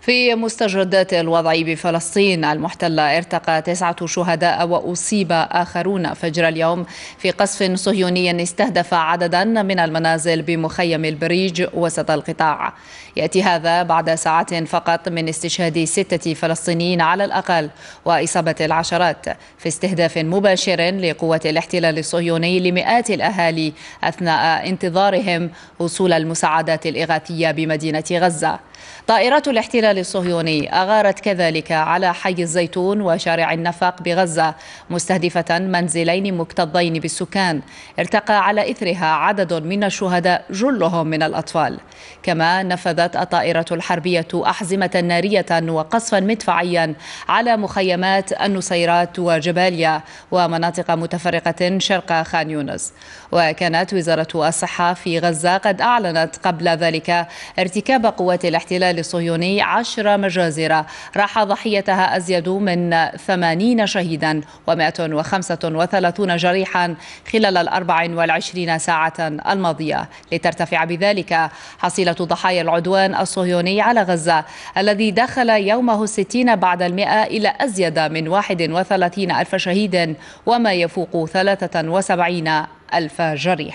في مستجدات الوضع بفلسطين المحتلة ارتقى تسعة شهداء وأصيب آخرون فجر اليوم في قصف صهيوني استهدف عددا من المنازل بمخيم البريج وسط القطاع يأتي هذا بعد ساعات فقط من استشهاد ستة فلسطينيين على الأقل وإصابة العشرات في استهداف مباشر لقوة الاحتلال الصهيوني لمئات الأهالي أثناء انتظارهم وصول المساعدات الإغاثية بمدينة غزة طائرات الاحتلال الاحتلال الصهيوني أغارت كذلك على حي الزيتون وشارع النفق بغزة مستهدفة منزلين مكتظين بالسكان ارتقى على إثرها عدد من الشهداء جلهم من الأطفال كما نفذت الطائرة الحربية أحزمة نارية وقصفا مدفعيا على مخيمات النصيرات وجباليا ومناطق متفرقة شرق خان يونس وكانت وزارة الصحة في غزة قد أعلنت قبل ذلك ارتكاب قوات الاحتلال الصهيوني عشر مجازر راح ضحيتها أزيد من 80 شهيدا و135 جريحا خلال ال 24 ساعة الماضية لترتفع بذلك حصيلة ضحايا العدوان الصهيوني على غزة الذي دخل يومه 60 بعد المئة إلى أزيد من وثلاثين ألف شهيد وما يفوق وسبعين ألف جريح